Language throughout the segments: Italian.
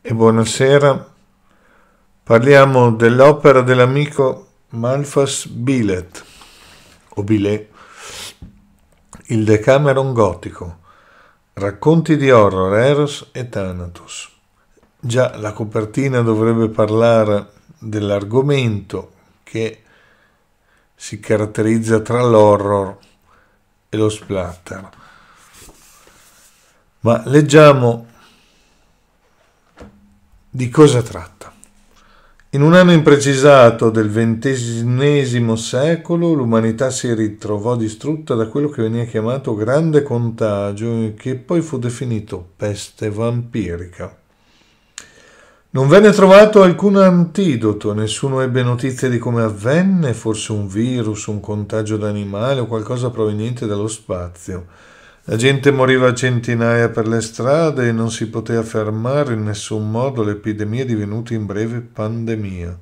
e buonasera. Parliamo dell'opera dell'amico Malfas Bilet, o Bilet, il Decameron gotico, racconti di horror, Eros e Thanatos. Già la copertina dovrebbe parlare dell'argomento che si caratterizza tra l'horror e lo splatter. Ma leggiamo di cosa tratta? In un anno imprecisato del XX secolo l'umanità si ritrovò distrutta da quello che veniva chiamato grande contagio e che poi fu definito peste vampirica. Non venne trovato alcun antidoto, nessuno ebbe notizie di come avvenne, forse un virus, un contagio d'animale o qualcosa proveniente dallo spazio. La gente moriva a centinaia per le strade e non si poteva fermare in nessun modo l'epidemia divenuta in breve pandemia.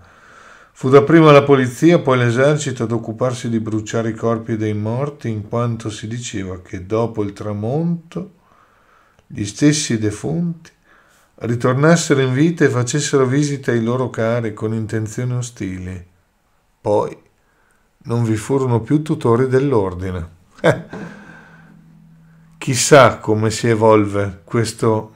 Fu dapprima la polizia, poi l'esercito ad occuparsi di bruciare i corpi dei morti, in quanto si diceva che dopo il tramonto gli stessi defunti ritornassero in vita e facessero visita ai loro cari con intenzioni ostili. Poi non vi furono più tutori dell'ordine. chissà come si evolve questo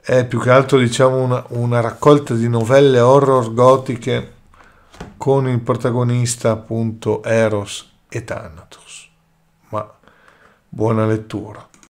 è più che altro diciamo una, una raccolta di novelle horror gotiche con il protagonista appunto Eros e Thanatos ma buona lettura